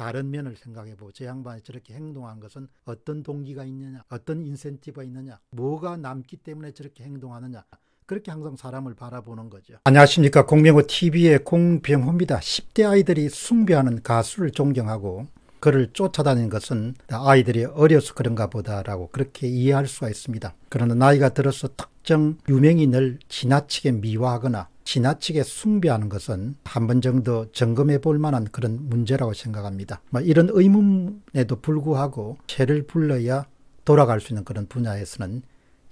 다른 면을 생각해 보고 저 양반이 저렇게 행동한 것은 어떤 동기가 있느냐 어떤 인센티브가 있느냐 뭐가 남기 때문에 저렇게 행동하느냐 그렇게 항상 사람을 바라보는 거죠. 안녕하십니까 공병호TV의 공병호입니다. 10대 아이들이 숭배하는 가수를 존경하고 그를 쫓아다닌 것은 아이들이 어려서 그런가 보다라고 그렇게 이해할 수가 있습니다. 그러나 나이가 들어서 특정 유명인을 지나치게 미화하거나 지나치게 숭배하는 것은 한 번 정도 점검해 볼 만한 그런 문제라고 생각합니다. 뭐 이런 의문에도 불구하고 죄를 불러야 돌아갈 수 있는 그런 분야에서는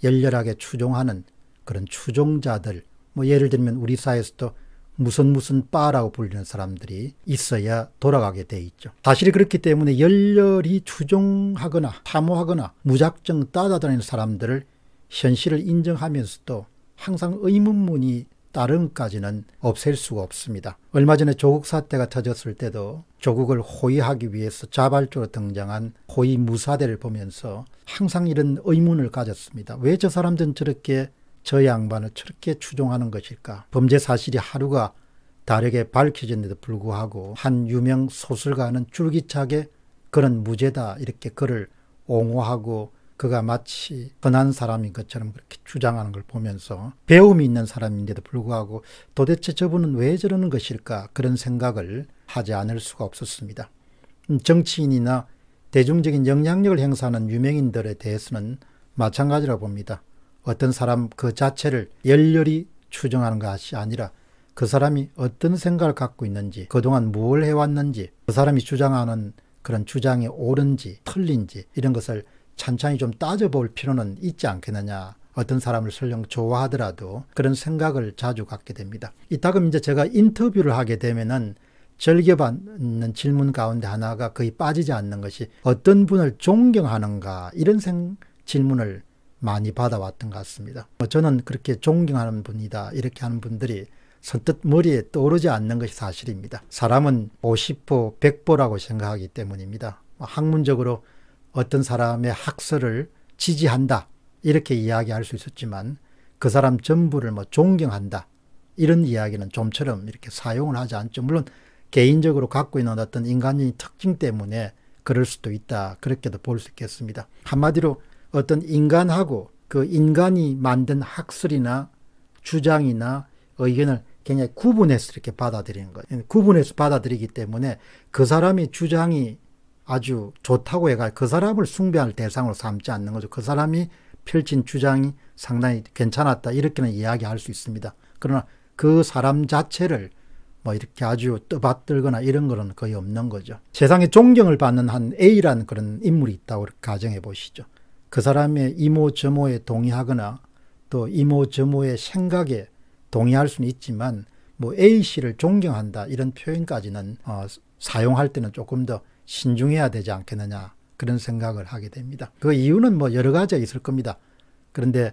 열렬하게 추종하는 그런 추종자들 뭐 예를 들면 우리 사회에서도 무슨 무슨 바라고 불리는 사람들이 있어야 돌아가게 돼 있죠. 사실 그렇기 때문에 열렬히 추종하거나 탐호하거나 무작정 따다다니는 사람들을 현실을 인정하면서도 항상 의문문이 따름까지는 없앨 수가 없습니다. 얼마 전에 조국 사태가 터졌을 때도 조국을 호위하기 위해서 자발적으로 등장한 호위 무사대를 보면서 항상 이런 의문을 가졌습니다. 왜 저 사람들은 저렇게 저 양반을 저렇게 추종하는 것일까? 범죄 사실이 하루가 다르게 밝혀졌는데도 불구하고 한 유명 소설가는 줄기차게 그런 무죄다 이렇게 글을 옹호하고 그가 마치 흔한 사람인 것처럼 그렇게 주장하는 걸 보면서 배움이 있는 사람인데도 불구하고 도대체 저분은 왜 저러는 것일까 그런 생각을 하지 않을 수가 없었습니다. 음, 정치인이나 대중적인 영향력을 행사하는 유명인들에 대해서는 마찬가지라 봅니다. 어떤 사람 그 자체를 열렬히 추정하는 것이 아니라 그 사람이 어떤 생각을 갖고 있는지 그동안 뭘 해왔는지 그 사람이 주장하는 그런 주장이 옳은지 틀린지 이런 것을 찬찬히 좀 따져볼 필요는 있지 않겠느냐. 어떤 사람을 설령 좋아하더라도 그런 생각을 자주 갖게 됩니다. 이따금 이제 제가 인터뷰를 하게 되면은 절개받는 질문 가운데 하나가 거의 빠지지 않는 것이 어떤 분을 존경하는가 이런 생, 질문을 많이 받아왔던 것 같습니다. 뭐 저는 그렇게 존경하는 분이다 이렇게 하는 분들이 선뜻 머리에 떠오르지 않는 것이 사실입니다. 사람은 50보, 100보라고 생각하기 때문입니다. 뭐 학문적으로 어떤 사람의 학설을 지지한다 이렇게 이야기할 수 있었지만 그 사람 전부를 뭐 존경한다 이런 이야기는 좀처럼 이렇게 사용을 하지 않죠. 물론 개인적으로 갖고 있는 어떤 인간적인 특징 때문에 그럴 수도 있다. 그렇게도 볼 수 있겠습니다. 한마디로 어떤 인간하고 그 인간이 만든 학설이나 주장이나 의견을 굉장히 구분해서 이렇게 받아들이는 거예요. 구분해서 받아들이기 때문에 그 사람의 주장이 아주 좋다고 해가 그 사람을 숭배할 대상으로 삼지 않는 거죠. 그 사람이 펼친 주장이 상당히 괜찮았다 이렇게는 이야기할 수 있습니다. 그러나 그 사람 자체를 뭐 이렇게 아주 떠받들거나 이런 거는 거의 없는 거죠. 세상에 존경을 받는 한 A라는 그런 인물이 있다고 가정해 보시죠. 그 사람의 이모 저모에 동의하거나 또 이모 저모의 생각에 동의할 수는 있지만 뭐 A씨를 존경한다 이런 표현까지는 어, 사용할 때는 조금 더 신중해야 되지 않겠느냐 그런 생각을 하게 됩니다. 그 이유는 뭐 여러 가지가 있을 겁니다. 그런데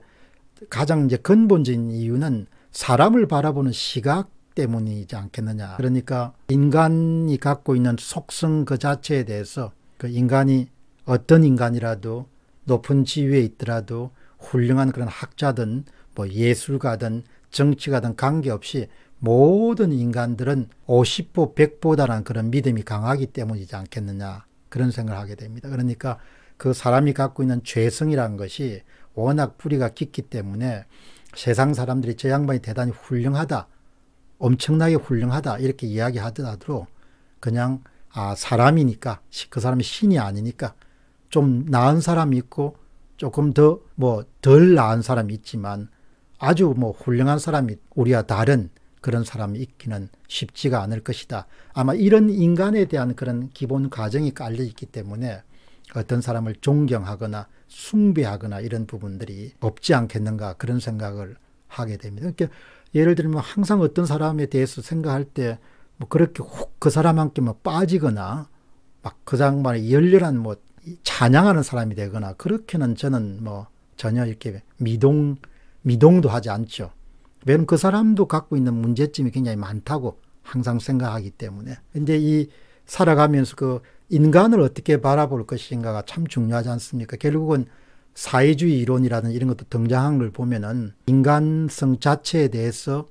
가장 이제 근본적인 이유는 사람을 바라보는 시각 때문이지 않겠느냐. 그러니까 인간이 갖고 있는 속성 그 자체에 대해서 그 인간이 어떤 인간이라도 높은 지위에 있더라도 훌륭한 그런 학자든 뭐 예술가든 정치가든 관계없이 모든 인간들은 50보 100보다라는 그런 믿음이 강하기 때문이지 않겠느냐 그런 생각을 하게 됩니다. 그러니까 그 사람이 갖고 있는 죄성이라는 것이 워낙 뿌리가 깊기 때문에 세상 사람들이 저 양반이 대단히 훌륭하다 엄청나게 훌륭하다 이렇게 이야기하더라도 그냥 아 사람이니까 그 사람이 신이 아니니까 좀 나은 사람이 있고 조금 더 뭐 덜 나은 사람이 있지만 아주 뭐 훌륭한 사람이 우리와 다른 그런 사람이 있기는 쉽지가 않을 것이다. 아마 이런 인간에 대한 그런 기본 과정이 깔려 있기 때문에 어떤 사람을 존경하거나 숭배하거나 이런 부분들이 없지 않겠는가 그런 생각을 하게 됩니다. 그러니까 예를 들면 항상 어떤 사람에 대해서 생각할 때뭐 그렇게 혹 그 사람한테 뭐 빠지거나 막그사만의 열렬한 뭐 찬양하는 사람이 되거나 그렇게는 저는 뭐 전혀 이렇게 미동 미동도 하지 않죠. 왜냐면 그 사람도 갖고 있는 문제점이 굉장히 많다고 항상 생각하기 때문에. 근데 이 살아가면서 그 인간을 어떻게 바라볼 것인가가 참 중요하지 않습니까? 결국은 사회주의 이론이라는 이런 것도 등장한 걸 보면은 인간성 자체에 대해서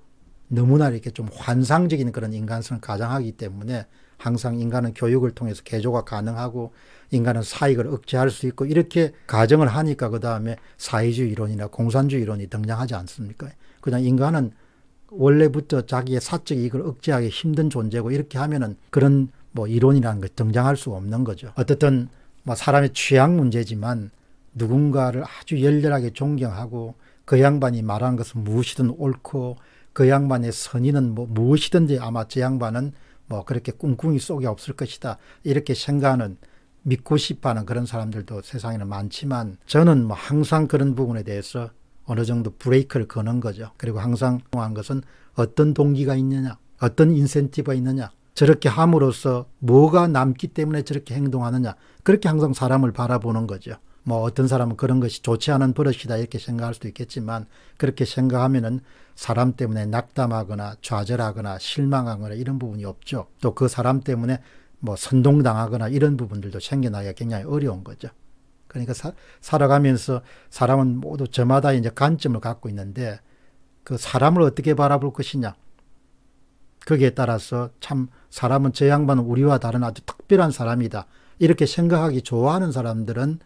너무나 이렇게 좀 환상적인 그런 인간성을 가장하기 때문에 항상 인간은 교육을 통해서 개조가 가능하고 인간은 사익을 억제할 수 있고 이렇게 가정을 하니까 그 다음에 사회주의 이론이나 공산주의 이론이 등장하지 않습니까? 그냥 인간은 원래부터 자기의 사적 이익을 억제하기 힘든 존재고 이렇게 하면은 그런 뭐 이론이라는 게 등장할 수 없는 거죠. 어쨌든 뭐 사람의 취향 문제지만 누군가를 아주 열렬하게 존경하고 그 양반이 말한 것은 무엇이든 옳고 그 양반의 선의는 뭐 무엇이든지 아마 제 양반은 뭐 그렇게 꿍꿍이 속에 없을 것이다 이렇게 생각하는 믿고 싶어하는 그런 사람들도 세상에는 많지만 저는 뭐 항상 그런 부분에 대해서 어느 정도 브레이크를 거는 거죠. 그리고 항상 한 것은 어떤 동기가 있느냐, 어떤 인센티브가 있느냐, 저렇게 함으로써 뭐가 남기 때문에 저렇게 행동하느냐, 그렇게 항상 사람을 바라보는 거죠. 뭐 어떤 사람은 그런 것이 좋지 않은 버릇이다 이렇게 생각할 수도 있겠지만 그렇게 생각하면은 사람 때문에 낙담하거나 좌절하거나 실망하거나 이런 부분이 없죠. 또 그 사람 때문에 뭐 선동당하거나 이런 부분들도 생겨나기가 굉장히 어려운 거죠. 그러니까 사, 살아가면서 사람은 모두 저마다 이제 관점을 갖고 있는데 그 사람을 어떻게 바라볼 것이냐. 거기에 따라서 참 사람은 저 양반은 우리와 다른 아주 특별한 사람이다. 이렇게 생각하기 좋아하는 사람들은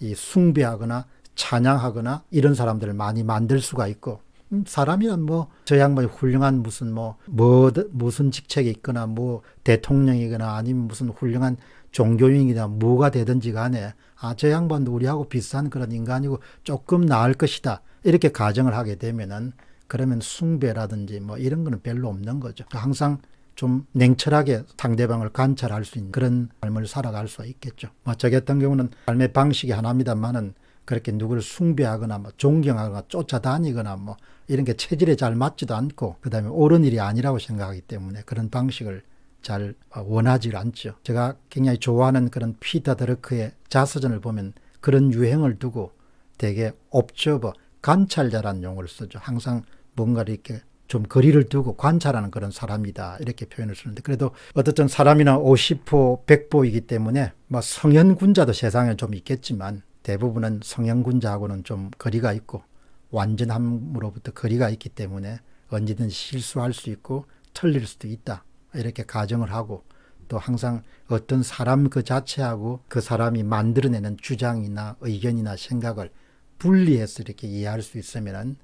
이 숭배하거나 찬양하거나 이런 사람들을 많이 만들 수가 있고 음, 사람이란 뭐저 양반이 훌륭한 무슨 뭐, 뭐 무슨 직책이 있거나 뭐 대통령이거나 아니면 무슨 훌륭한 종교인이나 뭐가 되든지 간에 아 저 양반도 우리하고 비슷한 그런 인간이고 조금 나을 것이다 이렇게 가정을 하게 되면은 그러면 숭배라든지 뭐 이런 거는 별로 없는 거죠 항상 좀 냉철하게 상대방을 관찰할 수 있는 그런 삶을 살아갈 수 있겠죠. 뭐저 같은 경우는 삶의 방식이 하나입니다만은 그렇게 누구를 숭배하거나 뭐 존경하거나 쫓아다니거나 뭐 이런 게 체질에 잘 맞지도 않고 그다음에 옳은 일이 아니라고 생각하기 때문에 그런 방식을 잘 원하지 않죠. 제가 굉장히 좋아하는 그런 피터 드르크의 자서전을 보면 그런 유행을 두고 되게 옵저버 관찰자란 용어를 쓰죠. 항상 뭔가를 이렇게 좀 거리를 두고 관찰하는 그런 사람이다 이렇게 표현을 쓰는데 그래도 어쨌든 사람이나 50호 100호이기 때문에 뭐 성현군자도 세상에 좀 있겠지만 대부분은 성현군자하고는 좀 거리가 있고 완전함으로부터 거리가 있기 때문에 언제든 실수할 수 있고 틀릴 수도 있다 이렇게 가정을 하고 또 항상 어떤 사람 그 자체하고 그 사람이 만들어내는 주장이나 의견이나 생각을 분리해서 이렇게 이해할 수있으면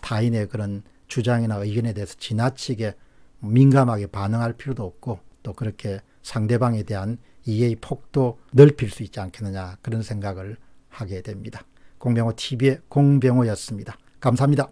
타인의 그런 주장이나 의견에 대해서 지나치게 민감하게 반응할 필요도 없고 또 그렇게 상대방에 대한 이해의 폭도 넓힐 수 있지 않겠느냐 그런 생각을 하게 됩니다. 공병호 TV의 공병호였습니다. 감사합니다.